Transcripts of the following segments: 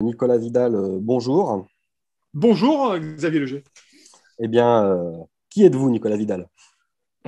Nicolas Vidal, euh, bonjour. Bonjour euh, Xavier Leger. Eh bien, euh, qui êtes-vous Nicolas Vidal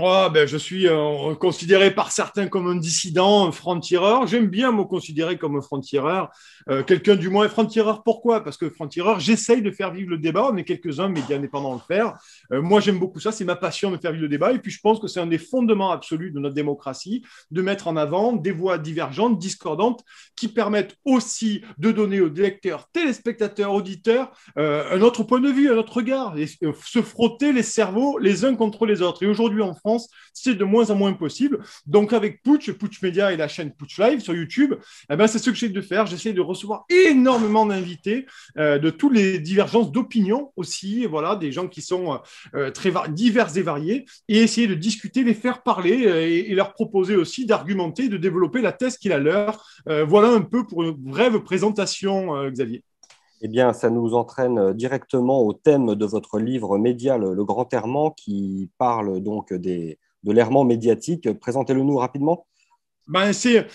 ah, ben, je suis euh, considéré par certains comme un dissident, un franc-tireur. J'aime bien me considérer comme un franc-tireur. Euh, quelqu'un du moins franc-tireur, pourquoi Parce que franc-tireur, j'essaye de faire vivre le débat. On est quelques-uns, mais médias indépendants, à le faire. Euh, moi, j'aime beaucoup ça. C'est ma passion de faire vivre le débat. Et puis, je pense que c'est un des fondements absolus de notre démocratie, de mettre en avant des voix divergentes, discordantes, qui permettent aussi de donner aux lecteurs, téléspectateurs, auditeurs, un autre point de vue, un autre regard, et se frotter les cerveaux les uns contre les autres. Et aujourd'hui, en France, c'est de moins en moins possible. Donc avec Pouch, Pouch Media et la chaîne Pouch Live sur YouTube, eh ben, c'est ce que j'essaie de faire. J'essaie de recevoir énormément d'invités euh, de toutes les divergences d'opinion aussi, voilà, des gens qui sont euh, euh, très divers et variés, et essayer de discuter, les faire parler et, leur proposer aussi d'argumenter, de développer la thèse qu'il a leur. voilà un peu pour une brève présentation, Xavier. Eh bien, ça nous entraîne euh, directement au thème de votre livre médial, le, grand errement, qui parle donc des, de l'errement médiatique. Présentez-le nous rapidement ben, c'est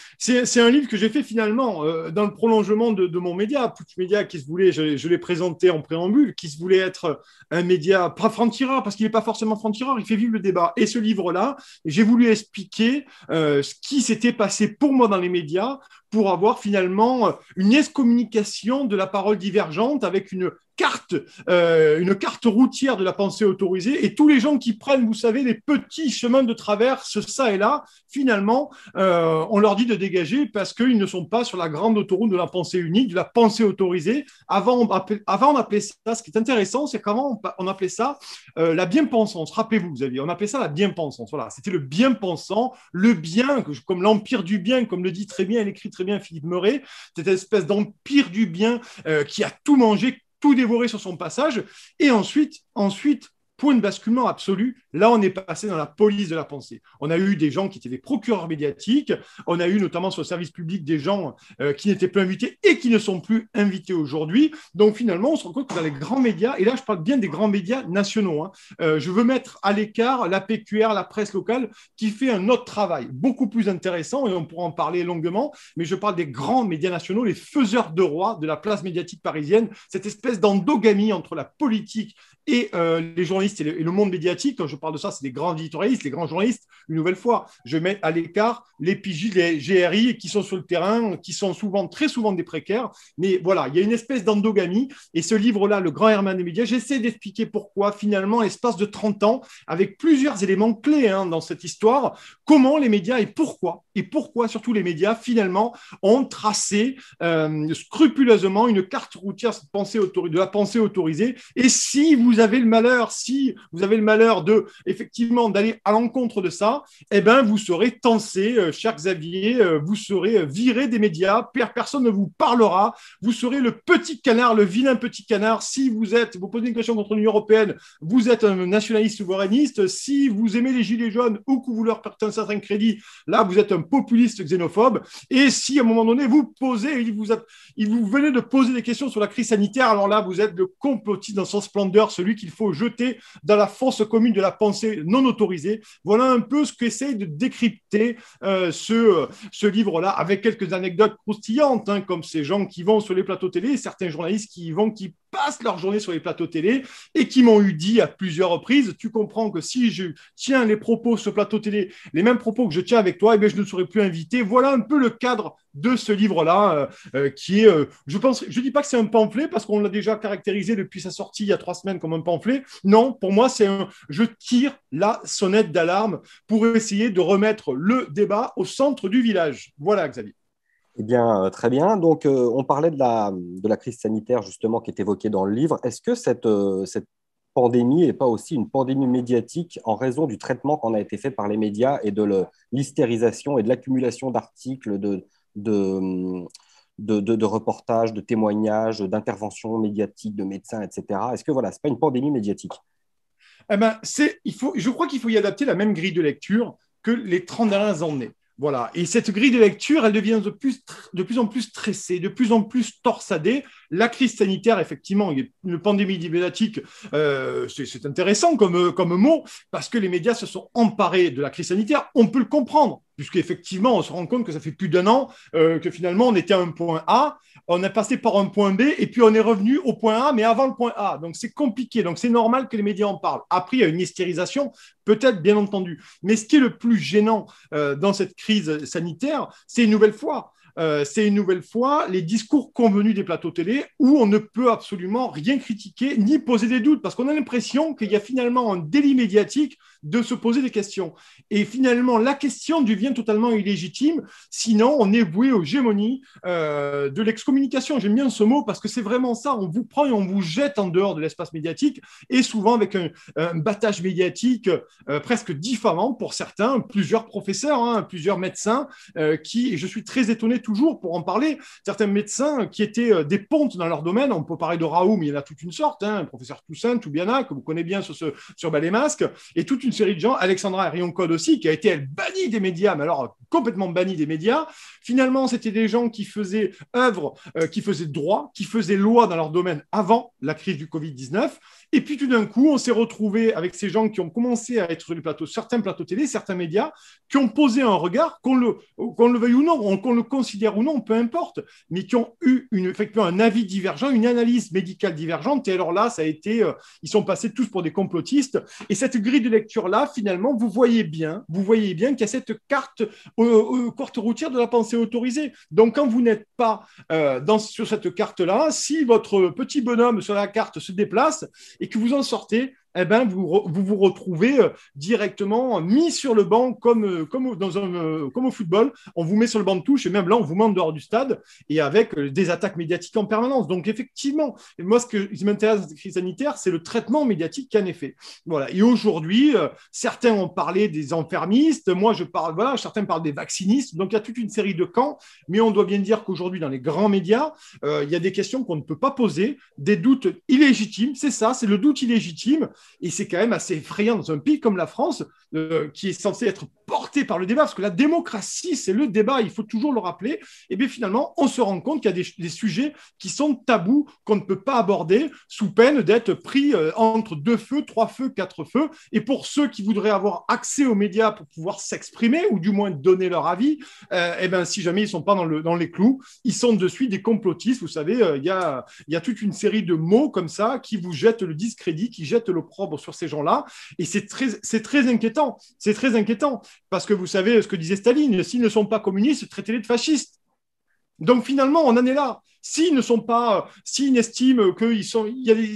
un livre que j'ai fait finalement euh, dans le prolongement de, mon média, Pouch Média, qui se voulait, je, je l'ai présenté en préambule, qui se voulait être un média pas franc parce qu'il n'est pas forcément franc il fait vivre le débat. Et ce livre-là, j'ai voulu expliquer euh, ce qui s'était passé pour moi dans les médias pour avoir finalement une excommunication de la parole divergente avec une carte, euh, une carte routière de la pensée autorisée. Et tous les gens qui prennent, vous savez, les petits chemins de traverse, ça et là, finalement, euh, on leur dit de dégager parce qu'ils ne sont pas sur la grande autoroute de la pensée unique, de la pensée autorisée. Avant, on appelait, avant, on appelait ça, ce qui est intéressant, c'est comment on appelait ça euh, la bien-pensance. Rappelez-vous, vous aviez, on appelait ça la bien-pensance. Voilà, c'était le bien-pensant, le bien, comme l'empire du bien, comme le dit très bien, elle écrit très bien Philippe Meuret, cette espèce d'empire du bien qui a tout mangé, tout dévorer sur son passage. Et ensuite, ensuite point de basculement absolu. Là, on est passé dans la police de la pensée. On a eu des gens qui étaient des procureurs médiatiques. On a eu notamment sur le service public des gens euh, qui n'étaient plus invités et qui ne sont plus invités aujourd'hui. Donc finalement, on se rend compte que dans les grands médias, et là je parle bien des grands médias nationaux, hein, euh, je veux mettre à l'écart la PQR, la presse locale, qui fait un autre travail, beaucoup plus intéressant, et on pourra en parler longuement, mais je parle des grands médias nationaux, les faiseurs de roi de la place médiatique parisienne, cette espèce d'endogamie entre la politique et euh, les journalistes et le, monde médiatique, quand je parle de ça, c'est des grands éditorialistes, les grands journalistes, une nouvelle fois. Je mets à l'écart les PJ, les GRI qui sont sur le terrain, qui sont souvent, très souvent des précaires. Mais voilà, il y a une espèce d'endogamie. Et ce livre-là, Le Grand Herman des médias, j'essaie d'expliquer pourquoi, finalement, espace de 30 ans, avec plusieurs éléments clés hein, dans cette histoire, comment les médias et pourquoi, et pourquoi surtout les médias, finalement, ont tracé euh, scrupuleusement une carte routière de la pensée autorisée. Et si vous avez le malheur, si vous avez le malheur de effectivement d'aller à l'encontre de ça, eh ben vous serez tensé, euh, cher Xavier, euh, vous serez euh, viré des médias, personne ne vous parlera, vous serez le petit canard, le vilain petit canard. Si vous êtes, vous posez une question contre l'Union européenne, vous êtes un nationaliste souverainiste. Si vous aimez les gilets jaunes ou que vous leur portez un certain crédit, là vous êtes un populiste xénophobe. Et si à un moment donné vous posez, il vous, il vous venez de poser des questions sur la crise sanitaire, alors là vous êtes le complotiste dans son splendeur, celui qu'il faut jeter dans la force commune de la pensée non autorisée. Voilà un peu ce qu'essaye de décrypter euh, ce, livre-là, avec quelques anecdotes croustillantes, hein, comme ces gens qui vont sur les plateaux télé, certains journalistes qui vont, qui passent leur journée sur les plateaux télé et qui m'ont eu dit à plusieurs reprises, tu comprends que si je tiens les propos sur plateau télé, les mêmes propos que je tiens avec toi, eh je ne serai plus invité. Voilà un peu le cadre de ce livre-là, euh, euh, qui est, euh, je pense, je dis pas que c'est un pamphlet parce qu'on l'a déjà caractérisé depuis sa sortie il y a trois semaines comme un pamphlet. Non, pour moi, c'est un, je tire la sonnette d'alarme pour essayer de remettre le débat au centre du village. Voilà, Xavier. Eh bien, euh, très bien. Donc, euh, on parlait de la, de la crise sanitaire, justement, qui est évoquée dans le livre. Est-ce que cette, euh, cette pandémie n'est pas aussi une pandémie médiatique en raison du traitement qu'on a été fait par les médias et de l'hystérisation et de l'accumulation d'articles, de, de, de, reportages, de témoignages, d'interventions médiatiques, de médecins, etc. Est-ce que voilà, ce n'est pas une pandémie médiatique eh ben, il faut, Je crois qu'il faut y adapter la même grille de lecture que les 31 dernières années. Voilà. Et cette grille de lecture, elle devient de plus, de plus en plus stressée, de plus en plus torsadée. La crise sanitaire, effectivement, une pandémie diplomatique, euh, c'est intéressant comme, euh, comme mot, parce que les médias se sont emparés de la crise sanitaire. On peut le comprendre puisqu'effectivement, on se rend compte que ça fait plus d'un an euh, que finalement, on était à un point A, on est passé par un point B, et puis on est revenu au point A, mais avant le point A. Donc, c'est compliqué. Donc, c'est normal que les médias en parlent. Après, il y a une hystérisation, peut-être, bien entendu. Mais ce qui est le plus gênant euh, dans cette crise sanitaire, c'est une nouvelle fois. Euh, c'est une nouvelle fois les discours convenus des plateaux télé où on ne peut absolument rien critiquer ni poser des doutes parce qu'on a l'impression qu'il y a finalement un délit médiatique de se poser des questions. Et finalement, la question devient totalement illégitime, sinon on est voué aux gémonies euh, de l'excommunication. J'aime bien ce mot parce que c'est vraiment ça, on vous prend et on vous jette en dehors de l'espace médiatique, et souvent avec un, battage médiatique euh, presque diffamant pour certains, plusieurs professeurs, hein, plusieurs médecins, euh, qui, et je suis très étonné toujours pour en parler, certains médecins qui étaient des pontes dans leur domaine, on peut parler de Raoult, il y en a toute une sorte, un hein, professeur Toussaint, Toubiana, que vous connaissez bien sur, ce, sur les et toute une série de gens, Alexandra Rioncode aussi, qui a été, elle, bannie des médias, mais alors complètement bannie des médias. Finalement, c'était des gens qui faisaient œuvre, euh, qui faisaient droit, qui faisaient loi dans leur domaine avant la crise du Covid-19 et puis tout d'un coup, on s'est retrouvé avec ces gens qui ont commencé à être sur les plateaux, certains plateaux télé, certains médias, qui ont posé un regard, qu'on le, veuille ou non, qu'on le considère ou non, peu importe, mais qui ont eu une, effectivement un avis divergent, une analyse médicale divergente. Et alors là, ça a été, euh, ils sont passés tous pour des complotistes. Et cette grille de lecture-là, finalement, vous voyez bien, vous voyez bien qu'il y a cette carte, euh, euh, courte routière de la pensée autorisée. Donc quand vous n'êtes pas sur cette carte-là, si votre petit bonhomme sur la carte se déplace, et que vous en sortez eh ben, vous, vous, retrouvez euh, directement mis sur le banc comme, euh, dans euh, comme au football. On vous met sur le banc de touche et même là, on vous met dehors du stade et avec des attaques médiatiques en permanence. Donc, effectivement, moi, ce qui m'intéresse dans cette crise sanitaire, c'est le traitement médiatique qu'en effet. Voilà. Et aujourd'hui, certains ont parlé des enfermistes. Moi, je parle, voilà, certains parlent des vaccinistes. Donc, il y a toute une série de camps. Mais on doit bien dire qu'aujourd'hui, dans les grands médias, il y a des questions qu'on ne peut pas poser, des doutes illégitimes. C'est ça, c'est le doute illégitime. Et c'est quand même assez effrayant dans un pays comme la France, euh, qui est censé être par le débat, parce que la démocratie, c'est le débat, il faut toujours le rappeler, et bien finalement, on se rend compte qu'il y a des, sujets qui sont tabous, qu'on ne peut pas aborder, sous peine d'être pris euh, entre deux feux, trois feux, quatre feux. Et pour ceux qui voudraient avoir accès aux médias pour pouvoir s'exprimer, ou du moins donner leur avis, et euh, eh bien si jamais ils ne sont pas dans, le, dans les clous, ils sont de suite des complotistes. Vous savez, euh, il y, a, il y a toute une série de mots comme ça qui vous jettent le discrédit, qui jettent l'opprobre sur ces gens-là. Et c'est très, très inquiétant. C'est très inquiétant parce parce que vous savez ce que disait Staline, s'ils ne sont pas communistes, traitez-les de fascistes. Donc finalement, on en est là s'ils ne sont pas, s'ils estiment qu'ils sont,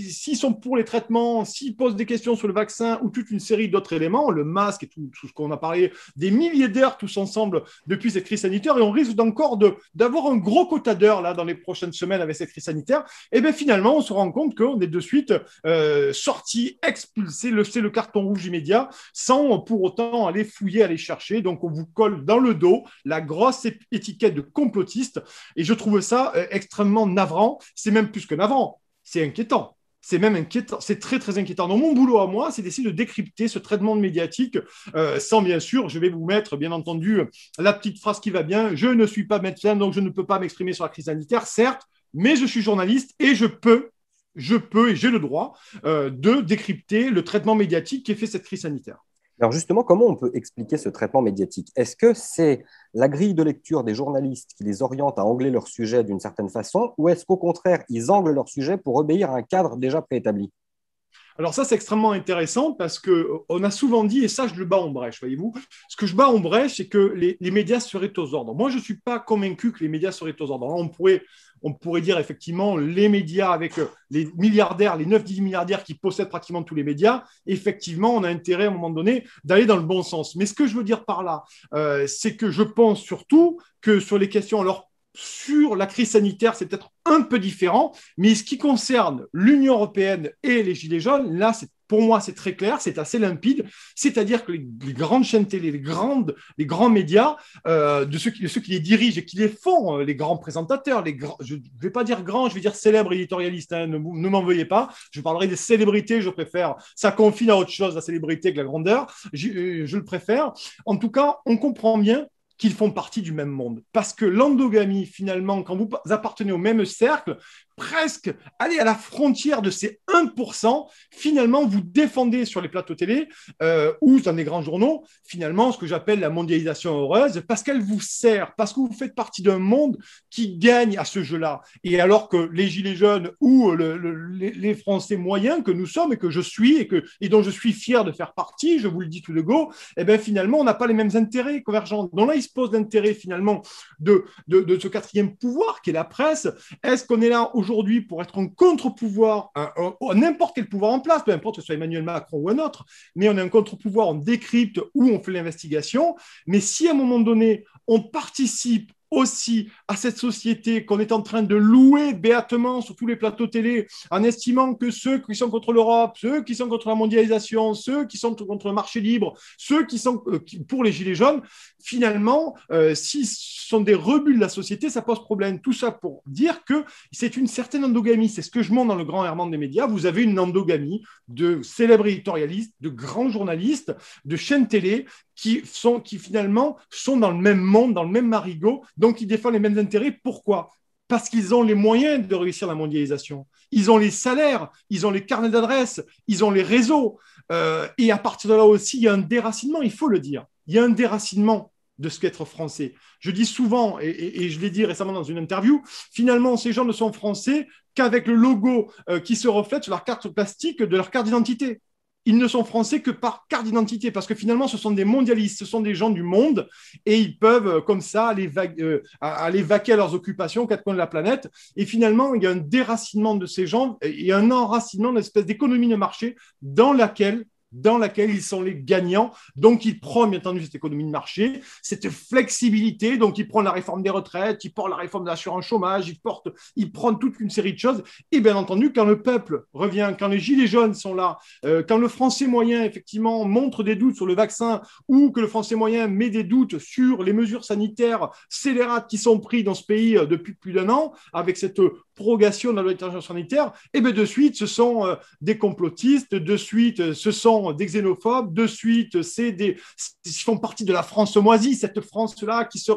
s'ils sont pour les traitements, s'ils posent des questions sur le vaccin ou toute une série d'autres éléments, le masque et tout, tout ce qu'on a parlé, des milliers d'heures tous ensemble depuis cette crise sanitaire, et on risque encore de, d'avoir un gros quota d'heures là dans les prochaines semaines avec cette crise sanitaire, et eh bien finalement, on se rend compte qu'on est de suite euh, sorti, expulsé, le, c'est le carton rouge immédiat, sans pour autant aller fouiller, aller chercher. Donc, on vous colle dans le dos la grosse étiquette de complotiste, et je trouve ça euh, extrêmement extrêmement navrant. C'est même plus que navrant, c'est inquiétant. C'est même inquiétant, c'est très très inquiétant. Donc mon boulot à moi, c'est d'essayer de décrypter ce traitement médiatique, euh, sans bien sûr, je vais vous mettre bien entendu la petite phrase qui va bien. Je ne suis pas médecin, donc je ne peux pas m'exprimer sur la crise sanitaire, certes, mais je suis journaliste et je peux, je peux et j'ai le droit euh, de décrypter le traitement médiatique qui est fait cette crise sanitaire. Alors justement, comment on peut expliquer ce traitement médiatique Est-ce que c'est la grille de lecture des journalistes qui les oriente à angler leur sujet d'une certaine façon, ou est-ce qu'au contraire, ils anglent leur sujet pour obéir à un cadre déjà préétabli alors ça, c'est extrêmement intéressant parce qu'on euh, a souvent dit, et ça, je le bats en brèche, voyez-vous, ce que je bats en brèche, c'est que les, médias seraient aux ordres. Moi, je ne suis pas convaincu que les médias seraient aux ordres. on, pourrait, on pourrait dire effectivement les médias avec euh, les milliardaires, les 9-10 milliardaires qui possèdent pratiquement tous les médias, effectivement, on a intérêt à un moment donné d'aller dans le bon sens. Mais ce que je veux dire par là, euh, c'est que je pense surtout que sur les questions, alors sur la crise sanitaire, c'est peut-être un peu différent, mais ce qui concerne l'Union européenne et les Gilets jaunes, là, pour moi, c'est très clair, c'est assez limpide, c'est-à-dire que les, grandes chaînes télé, les, grandes, les grands médias, euh, de, ceux qui, ceux qui, les dirigent et qui les font, euh, les grands présentateurs, les grands, je ne vais pas dire grands, je vais dire célèbres éditorialistes, hein, ne, m'en veuillez pas, je parlerai des célébrités, je préfère, ça confine à autre chose la célébrité que la grandeur, euh, je le préfère. En tout cas, on comprend bien qu'ils font partie du même monde. Parce que l'endogamie, finalement, quand vous appartenez au même cercle, presque aller à la frontière de ces 1%, finalement, vous défendez sur les plateaux télé euh, ou dans les grands journaux, finalement, ce que j'appelle la mondialisation heureuse, parce qu'elle vous sert, parce que vous faites partie d'un monde qui gagne à ce jeu-là. Et alors que les Gilets jaunes ou les Français moyens que nous sommes et que je suis et, que, et dont je suis fier de faire partie, je vous le dis tout de go, eh bien, finalement, on n'a pas les mêmes intérêts convergents. Donc là, il se pose l'intérêt, finalement, de, de, de ce quatrième pouvoir qui est la presse. Est-ce qu'on est là aujourd'hui aujourd'hui pour être un contre-pouvoir oh, à, n'importe quel pouvoir en place, peu importe que ce soit Emmanuel Macron ou un autre, mais on est un contre-pouvoir, on décrypte ou on fait l'investigation. Mais si à un moment donné, on participe aussi à cette société qu'on est en train de louer béatement sur tous les plateaux télé en estimant que ceux qui sont contre l'Europe, ceux qui sont contre la mondialisation, ceux qui sont contre le marché libre, ceux qui sont euh, pour les Gilets jaunes, finalement, si euh, s'ils sont des rebuts de la société, ça pose problème. Tout ça pour dire que c'est une certaine endogamie. C'est ce que je montre dans le grand Herman des médias. Vous avez une endogamie de célèbres éditorialistes, de grands journalistes, de chaînes télé qui, sont, qui finalement sont dans le même monde, dans le même marigot, donc ils défendent les mêmes intérêts. Pourquoi parce qu'ils ont les moyens de réussir la mondialisation. Ils ont les salaires, ils ont les carnets d'adresses, ils ont les réseaux. Euh, et à partir de là aussi, il y a un déracinement, il faut le dire. Il y a un déracinement de ce qu'être français. Je dis souvent, et, je l'ai dit récemment dans une interview, finalement, ces gens ne sont français qu'avec le logo euh, qui se reflète sur leur carte plastique de leur carte d'identité ils ne sont français que par carte d'identité, parce que finalement, ce sont des mondialistes, ce sont des gens du monde, et ils peuvent, euh, comme ça, euh, aller, vaquer à leurs occupations aux quatre coins de la planète. Et finalement, il y a un déracinement de ces gens, et un enracinement d'une espèce d'économie de marché dans laquelle dans laquelle ils sont les gagnants. Donc, ils prend bien entendu cette économie de marché, cette flexibilité. Donc, ils prend la réforme des retraites, ils prend la réforme de l'assurance chômage, ils porte, prend toute une série de choses. Et bien entendu, quand le peuple revient, quand les gilets jaunes sont là, euh, quand le français moyen, effectivement, montre des doutes sur le vaccin ou que le français moyen met des doutes sur les mesures sanitaires scélérates qui sont prises dans ce pays euh, depuis plus d'un an, avec cette prorogation de la loi d'intervention sanitaire, et eh bien de suite, ce sont euh, des complotistes, de suite, euh, ce sont des xénophobes, de suite, euh, c'est des, ils font partie de la France moisie, cette France-là qui se,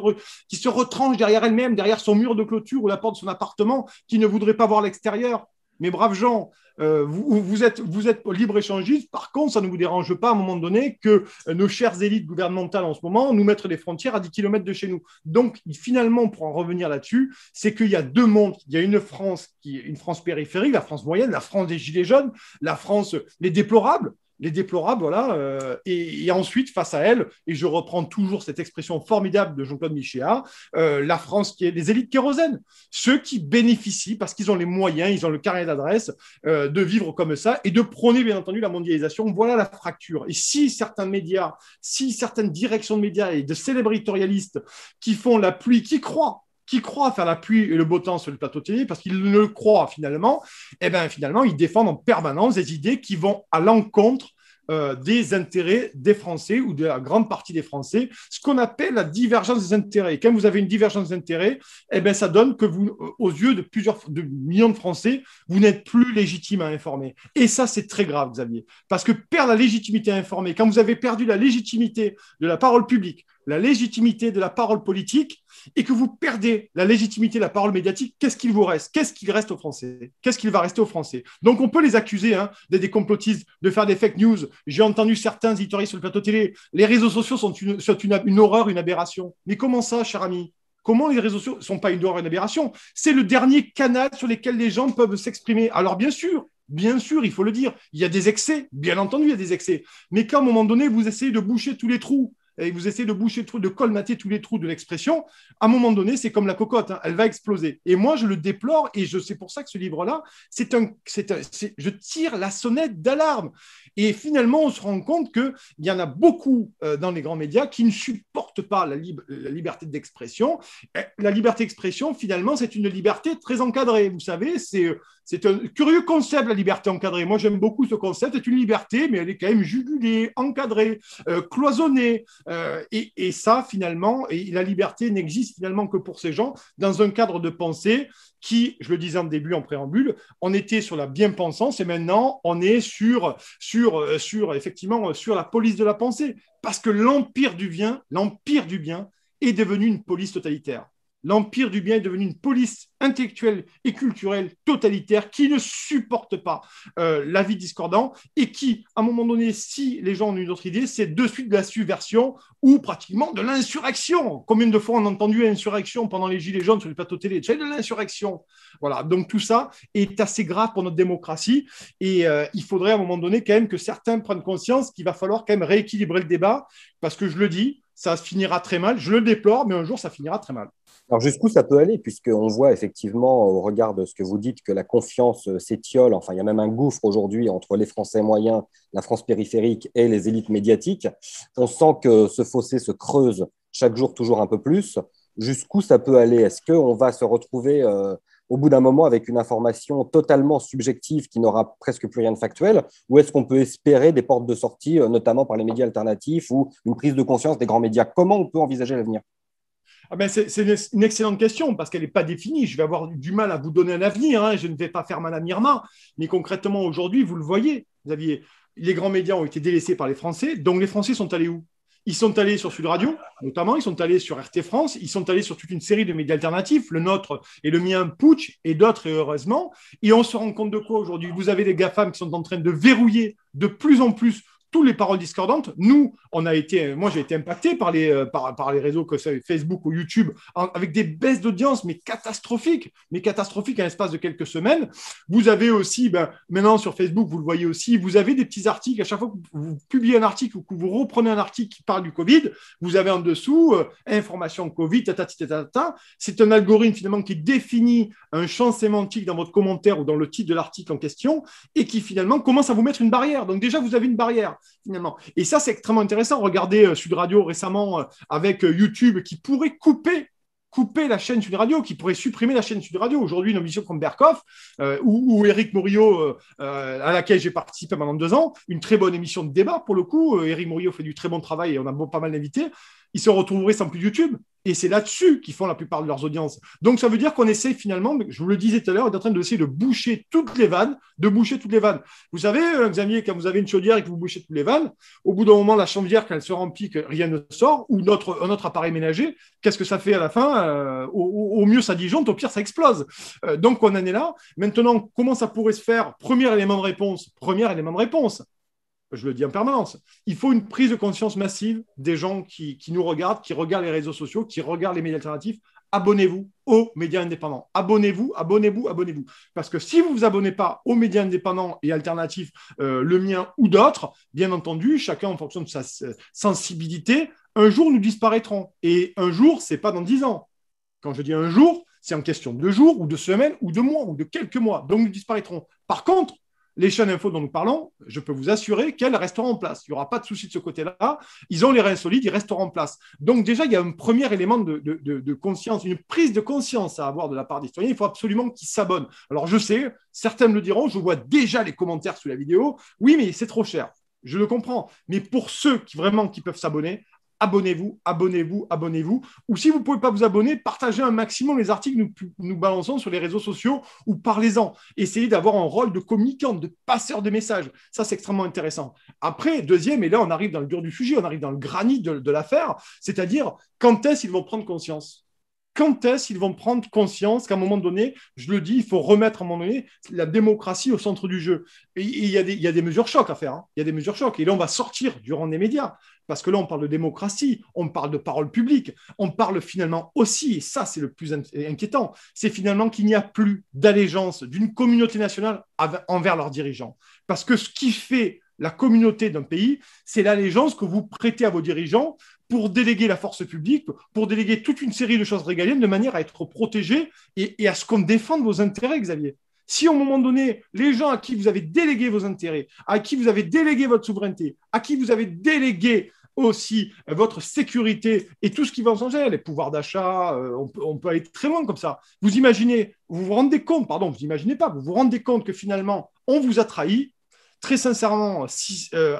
qui se retranche derrière elle-même, derrière son mur de clôture ou la porte de son appartement, qui ne voudrait pas voir l'extérieur mes braves gens, euh, vous, êtes, vous êtes libre-échangiste. Par contre, ça ne vous dérange pas à un moment donné que euh, nos chères élites gouvernementales en ce moment nous mettent des frontières à 10 km de chez nous. Donc, finalement, pour en revenir là-dessus, c'est qu'il y a deux mondes. Il y a une France qui une France périphérique, la France moyenne, la France des Gilets jaunes, la France des euh, déplorables, les déplorables, voilà. Euh, et, ensuite, face à elle, et je reprends toujours cette expression formidable de Jean-Claude Michéa, euh, la France qui est les élites kérosènes. ceux qui bénéficient parce qu'ils ont les moyens, ils ont le carré d'adresse euh, de vivre comme ça et de prôner bien entendu la mondialisation. Voilà la fracture. Et si certains médias, si certaines directions de médias et de célébritorialistes qui font la pluie, qui croient qui croient faire la pluie et le beau temps sur le plateau télé, parce qu'ils le croient finalement, et eh bien finalement, ils défendent en permanence des idées qui vont à l'encontre euh, des intérêts des Français ou de la grande partie des Français, ce qu'on appelle la divergence des intérêts. Quand vous avez une divergence d'intérêts, et eh bien, ça donne que vous, euh, aux yeux de plusieurs de millions de Français, vous n'êtes plus légitime à informer. Et ça, c'est très grave, Xavier, parce que perdre la légitimité à informer, quand vous avez perdu la légitimité de la parole publique, la légitimité de la parole politique et que vous perdez la légitimité de la parole médiatique, qu'est-ce qu'il vous reste Qu'est-ce qu'il reste aux Français Qu'est-ce qu'il va rester aux Français Donc on peut les accuser d'être hein, des complotistes, de faire des fake news. J'ai entendu certains éditorialistes sur le plateau télé. Les réseaux sociaux sont une, horreur, une aberration. Mais comment ça, cher ami Comment les réseaux sociaux ne sont pas une horreur, une aberration C'est le dernier canal sur lequel les gens peuvent s'exprimer. Alors bien sûr, Bien sûr, il faut le dire, il y a des excès, bien entendu, il y a des excès. Mais qu'à un moment donné, vous essayez de boucher tous les trous et vous essayez de boucher, de colmater tous les trous de l'expression, à un moment donné, c'est comme la cocotte, hein, elle va exploser. Et moi, je le déplore, et je c'est pour ça que ce livre-là, c'est un, je tire la sonnette d'alarme. Et finalement, on se rend compte qu'il y en a beaucoup euh, dans les grands médias qui ne supportent pas la liberté d'expression. Eh, la liberté d'expression, finalement, c'est une liberté très encadrée. Vous savez, c'est c'est un curieux concept, la liberté encadrée. Moi, j'aime beaucoup ce concept. C'est une liberté, mais elle est quand même jugulée, encadrée, euh, cloisonnée. Euh, et, ça, finalement, et la liberté n'existe finalement que pour ces gens, dans un cadre de pensée qui, je le disais en début, en préambule, on était sur la bien-pensance et maintenant, on est sur, sur, euh, sur, effectivement, sur la police de la pensée. Parce que l'empire du bien, l'empire du bien est devenu une police totalitaire. L'empire du bien est devenu une police intellectuelle et culturelle totalitaire qui ne supporte pas euh, l'avis discordant et qui, à un moment donné, si les gens ont une autre idée, c'est de suite de la subversion ou pratiquement de l'insurrection. Combien de fois on a entendu insurrection pendant les Gilets jaunes sur les plateaux télé C'est de l'insurrection. Voilà, donc tout ça est assez grave pour notre démocratie et euh, il faudrait à un moment donné quand même que certains prennent conscience qu'il va falloir quand même rééquilibrer le débat parce que je le dis, ça finira très mal. Je le déplore, mais un jour, ça finira très mal. Alors jusqu'où ça peut aller, puisqu'on voit effectivement, au regard de ce que vous dites, que la confiance euh, s'étiole, enfin il y a même un gouffre aujourd'hui entre les Français moyens, la France périphérique et les élites médiatiques. On sent que ce fossé se creuse chaque jour toujours un peu plus. Jusqu'où ça peut aller Est-ce qu'on va se retrouver euh, au bout d'un moment avec une information totalement subjective qui n'aura presque plus rien de factuel Ou est-ce qu'on peut espérer des portes de sortie, euh, notamment par les médias alternatifs ou une prise de conscience des grands médias Comment on peut envisager l'avenir ah ben c'est une excellente question parce qu'elle n'est pas définie. Je vais avoir du mal à vous donner un avenir. Hein, je ne vais pas faire mal à Irma, mais concrètement aujourd'hui, vous le voyez, aviez les grands médias ont été délaissés par les Français. Donc les Français sont allés où ils sont allés sur Sud Radio, notamment, ils sont allés sur RT France, ils sont allés sur toute une série de médias alternatifs, le nôtre et le mien, Putsch, et d'autres, et heureusement. Et on se rend compte de quoi aujourd'hui Vous avez des GAFAM qui sont en train de verrouiller de plus en plus toutes les paroles discordantes. Nous, on a été, moi j'ai été impacté par les, euh, par, les réseaux que Facebook ou YouTube, avec des baisses d'audience, mais catastrophiques, mais catastrophiques en l'espace de quelques semaines. Vous avez aussi, ben, maintenant sur Facebook, vous le voyez aussi, vous avez des petits articles. À chaque fois que vous publiez un article ou que vous reprenez un article qui parle du Covid, vous avez en dessous euh, information Covid, tata. C'est un algorithme finalement qui définit un champ sémantique dans votre commentaire ou dans le titre de l'article en question et qui finalement commence à vous mettre une barrière. Donc déjà, vous avez une barrière finalement. Et ça, c'est extrêmement intéressant. Regardez euh, Sud Radio récemment euh, avec euh, YouTube qui pourrait couper couper la chaîne Sud Radio, qui pourrait supprimer la chaîne Sud Radio. Aujourd'hui, une émission comme Berkoff ou, ou, Eric à laquelle j'ai participé pendant deux ans, une très bonne émission de débat pour le coup. Eric Morio fait du très bon travail et on a pas mal d'invités. Ils se retrouveraient sans plus YouTube. Et c'est là-dessus qu'ils font la plupart de leurs audiences. Donc ça veut dire qu'on essaie finalement, je vous le disais tout à l'heure, on en train d'essayer de boucher toutes les vannes, de boucher toutes les vannes. Vous savez, euh, Xavier, quand vous avez une chaudière et que vous bouchez toutes les vannes, au bout d'un moment, la chaudière, quand elle se remplit, que rien ne sort, ou notre, autre appareil ménager, qu'est-ce que ça fait à la fin euh, au, mieux, ça disjoncte, au pire, ça explose. Euh, donc on en est là. Maintenant, comment ça pourrait se faire Premier élément de réponse, premier élément de réponse je le dis en permanence, il faut une prise de conscience massive des gens qui, nous regardent, qui regardent les réseaux sociaux, qui regardent les médias alternatifs. Abonnez-vous aux médias indépendants. Abonnez-vous, abonnez-vous, abonnez-vous. Parce que si vous ne vous abonnez pas aux médias indépendants et alternatifs, euh, le mien ou d'autres, bien entendu, chacun en fonction de sa sensibilité, un jour nous disparaîtrons. Et un jour, ce n'est pas dans dix ans. Quand je dis un jour, c'est en question de jours ou de semaines ou de mois ou de quelques mois. Donc nous disparaîtrons. Par contre, les chaînes info dont nous parlons, je peux vous assurer qu'elles resteront en place. Il n'y aura pas de souci de ce côté-là. Ils ont les reins solides, ils resteront en place. Donc déjà, il y a un premier élément de, conscience, une prise de conscience à avoir de la part des citoyens. Il faut absolument qu'ils s'abonnent. Alors je sais, certains me le diront, je vois déjà les commentaires sous la vidéo. Oui, mais c'est trop cher. Je le comprends. Mais pour ceux qui vraiment qui peuvent s'abonner, abonnez-vous, abonnez-vous, abonnez-vous. Ou si vous ne pouvez pas vous abonner, partagez un maximum les articles que nous, balançons sur les réseaux sociaux ou parlez-en. Essayez d'avoir un rôle de communicant, de passeur de messages. Ça, c'est extrêmement intéressant. Après, deuxième, et là, on arrive dans le dur du sujet, on arrive dans le granit de l'affaire, c'est-à-dire quand est-ce qu'ils vont prendre conscience quand est-ce qu'ils vont prendre conscience qu'à un moment donné, je le dis, il faut remettre à un moment donné la démocratie au centre du jeu. Et il y a des, mesures chocs à faire. Hein. Il y a des mesures chocs. Et là, on va sortir du rang des médias. Parce que là, on parle de démocratie, on parle de parole publique, on parle finalement aussi, et ça c'est le plus inquiétant, c'est finalement qu'il n'y a plus d'allégeance d'une communauté nationale envers leurs dirigeants. Parce que ce qui fait la communauté d'un pays, c'est l'allégeance que vous prêtez à vos dirigeants pour déléguer la force publique, pour déléguer toute une série de choses régaliennes de manière à être protégé et, à ce qu'on défende vos intérêts, Xavier. Si au moment donné, les gens à qui vous avez délégué vos intérêts, à qui vous avez délégué votre souveraineté, à qui vous avez délégué aussi votre sécurité et tout ce qui va en changer, les pouvoirs d'achat, euh, on, peut aller très loin comme ça. Vous imaginez, vous vous rendez compte, pardon, vous n'imaginez pas, vous vous rendez compte que finalement, on vous a trahi, très sincèrement, euh,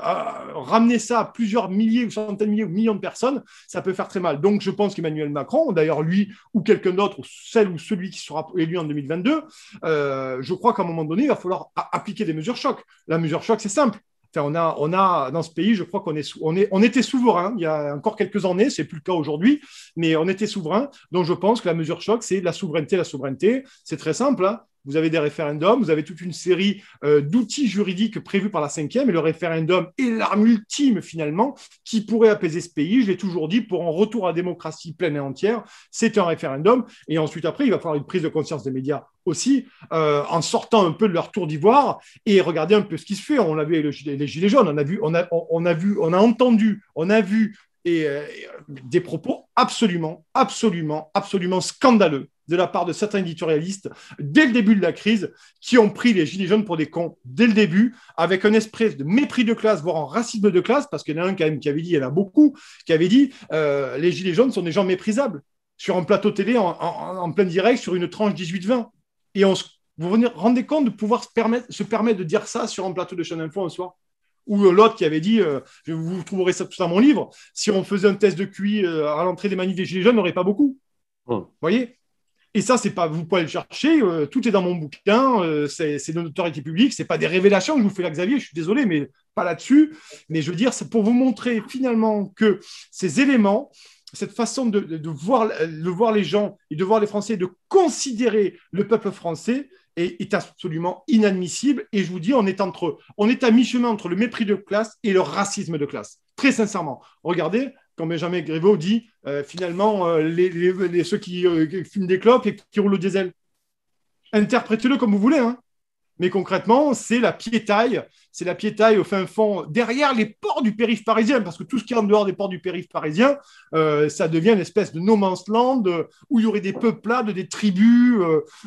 ramener ça à plusieurs milliers ou centaines de milliers ou millions de personnes, ça peut faire très mal. Donc, je pense qu'Emmanuel Macron, d'ailleurs lui ou quelqu'un d'autre, ou celle ou celui qui sera élu en 2022, euh, je crois qu'à un moment donné, il va falloir appliquer des mesures choc. La mesure choc, c'est simple. on, a, on a dans ce pays, je crois qu'on est, on est, on était souverain il y a encore quelques années, c'est plus le cas aujourd'hui, mais on était souverain. Donc je pense que la mesure choc, c'est la souveraineté, la souveraineté. C'est très simple. Hein vous avez des référendums, vous avez toute une série euh, d'outils juridiques prévus par la cinquième, et le référendum est l'arme ultime finalement qui pourrait apaiser ce pays. Je l'ai toujours dit, pour un retour à la démocratie pleine et entière, c'est un référendum. Et ensuite, après, il va falloir une prise de conscience des médias aussi, euh, en sortant un peu de leur tour d'ivoire et regarder un peu ce qui se fait. On a vu les Gilets jaunes, on a vu, on a, on a vu, on a entendu, on a vu euh, des propos absolument, absolument, absolument scandaleux de la part de certains éditorialistes dès le début de la crise qui ont pris les gilets jaunes pour des cons dès le début avec un esprit de mépris de classe, voire un racisme de classe, parce qu'il y en a un quand même qui avait dit, il y en a beaucoup, qui avait dit euh, les gilets jaunes sont des gens méprisables sur un plateau télé en, plein direct sur une tranche 18-20. Et on vous vous rendez compte de pouvoir se permettre, de dire ça sur un plateau de chaîne info un soir ou euh, l'autre qui avait dit euh, Vous trouverez ça tout dans mon livre. Si on faisait un test de QI à l'entrée des manifs des Gilets jaunes, on n'aurait pas beaucoup. Mmh. Vous voyez et ça, c'est pas, vous pouvez le chercher, euh, tout est dans mon bouquin, euh, c'est de l'autorité publique, c'est pas des révélations que je vous fais là, Xavier, je suis désolé, mais pas là-dessus. Mais je veux dire, c'est pour vous montrer finalement que ces éléments, cette façon de, voir, voir les gens et de voir les Français, de considérer le peuple français est, est absolument inadmissible. Et je vous dis, on est, entre, on est à mi-chemin entre le mépris de classe et le racisme de classe. Très sincèrement, regardez, quand Benjamin Griveaux dit euh, finalement euh, les, ceux qui, euh, filment des clopes et qui roulent le diesel. Interprétez-le comme vous voulez, hein. mais concrètement, c'est la piétaille, c'est la piétaille au fin fond, derrière les ports du périph' parisien, parce que tout ce qui est en dehors des ports du périph' parisien, ça devient une espèce de no man's land où il y aurait des peuplades, des tribus,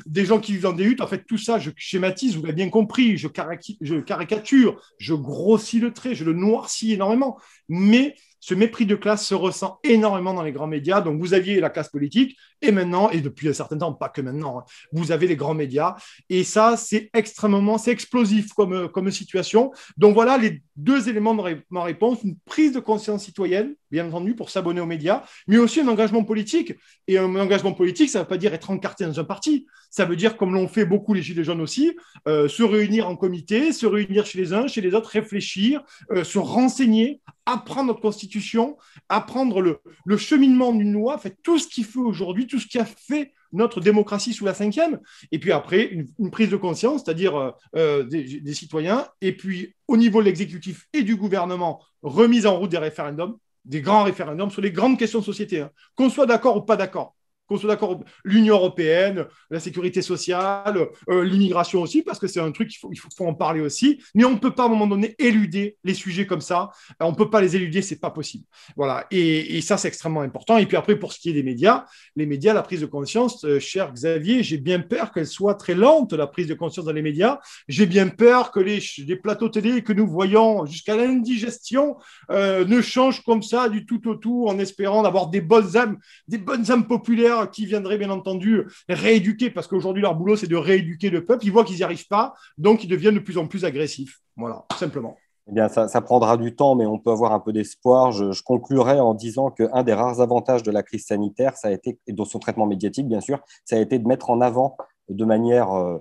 des gens qui vivent dans des huttes. En fait, tout ça, je schématise, vous l'avez bien compris, je, caricature, je grossis le trait, je le noircis énormément, mais ce mépris de classe se ressent énormément dans les grands médias. Donc, vous aviez la classe politique et maintenant, et depuis un certain temps, pas que maintenant, hein, vous avez les grands médias. Et ça, c'est extrêmement, c'est explosif comme, euh, comme situation. Donc, voilà les deux éléments de ma réponse. Une prise de conscience citoyenne, bien entendu, pour s'abonner aux médias, mais aussi un engagement politique. Et un engagement politique, ça ne veut pas dire être encarté dans un parti. Ça veut dire, comme l'ont fait beaucoup les Gilets jaunes aussi, euh, se réunir en comité, se réunir chez les uns, chez les autres, réfléchir, euh, se renseigner, apprendre notre constitution, apprendre le, cheminement d'une loi, fait tout ce qu'il faut aujourd'hui, tout ce qui a fait notre démocratie sous la cinquième, et puis après une, prise de conscience, c'est-à-dire euh, euh, des, citoyens, et puis au niveau de l'exécutif et du gouvernement, remise en route des référendums, des grands référendums sur les grandes questions de société, hein. qu'on soit d'accord ou pas d'accord. Qu'on soit d'accord, l'Union européenne, la sécurité sociale, euh, l'immigration aussi, parce que c'est un truc qu'il faut, il faut, en parler aussi. Mais on ne peut pas à un moment donné éluder les sujets comme ça. Euh, on ne peut pas les éluder, ce n'est pas possible. Voilà. Et, ça, c'est extrêmement important. Et puis après, pour ce qui est des médias, les médias, la prise de conscience, euh, cher Xavier, j'ai bien peur qu'elle soit très lente, la prise de conscience dans les médias. J'ai bien peur que les, plateaux télé que nous voyons jusqu'à l'indigestion ne changent comme ça du tout au tout en espérant d'avoir des bonnes âmes, des bonnes âmes populaires qui viendraient bien entendu rééduquer, parce qu'aujourd'hui leur boulot c'est de rééduquer le peuple, ils voient qu'ils n'y arrivent pas, donc ils deviennent de plus en plus agressifs. Voilà, tout simplement. Eh bien, ça, prendra du temps, mais on peut avoir un peu d'espoir. Je, conclurai en disant qu'un des rares avantages de la crise sanitaire, ça a été, et son traitement médiatique, bien sûr, ça a été de mettre en avant de manière euh,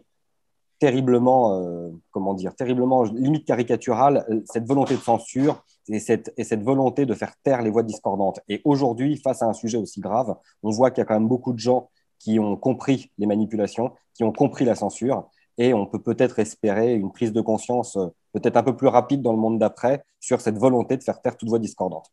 terriblement, euh, comment dire, terriblement, limite caricaturale, euh, cette volonté de censure et cette, et cette volonté de faire taire les voix discordantes. Et aujourd'hui, face à un sujet aussi grave, on voit qu'il y a quand même beaucoup de gens qui ont compris les manipulations, qui ont compris la censure, et on peut peut-être espérer une prise de conscience euh, peut-être un peu plus rapide dans le monde d'après sur cette volonté de faire taire toute voix discordante.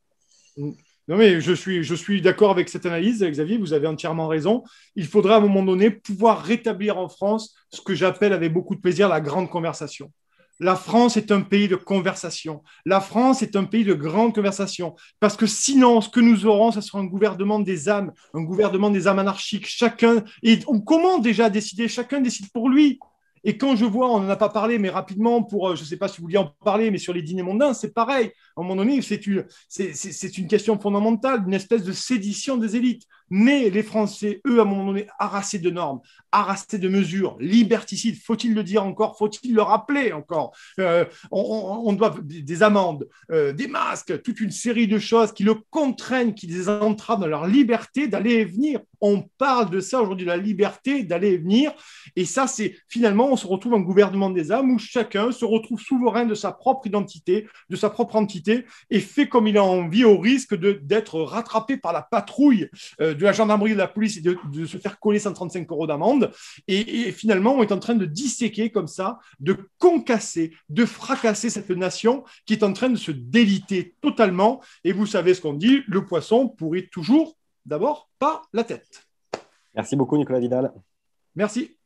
Mm. Non, mais je suis, je suis d'accord avec cette analyse, Xavier, vous avez entièrement raison. Il faudra à un moment donné pouvoir rétablir en France ce que j'appelle avec beaucoup de plaisir la grande conversation. La France est un pays de conversation. La France est un pays de grande conversation. Parce que sinon, ce que nous aurons, ce sera un gouvernement des âmes, un gouvernement des âmes anarchiques. Chacun, et on déjà décider, chacun décide pour lui. Et quand je vois, on n'en a pas parlé, mais rapidement, pour, euh, je ne sais pas si vous vouliez en parler, mais sur les dîners mondains, c'est pareil. À un moment donné, c'est une, c'est, une question fondamentale, une espèce de sédition des élites. Mais les Français, eux, à un moment donné, harassés de normes, harassé de mesures, liberticide, faut-il le dire encore, faut-il le rappeler encore euh, on, doit des amendes, euh, des masques, toute une série de choses qui le contraignent, qui les entravent dans leur liberté d'aller et venir. On parle de ça aujourd'hui, la liberté d'aller et venir. Et ça, c'est finalement, on se retrouve un gouvernement des âmes où chacun se retrouve souverain de sa propre identité, de sa propre entité, et fait comme il a envie au risque d'être rattrapé par la patrouille euh, de la gendarmerie, de la police et de, de se faire coller 135 euros d'amende et, et finalement on est en train de disséquer comme ça, de concasser, de fracasser cette nation qui est en train de se déliter totalement. Et vous savez ce qu'on dit, le poisson pourrit toujours d'abord par la tête. Merci beaucoup Nicolas Vidal. Merci.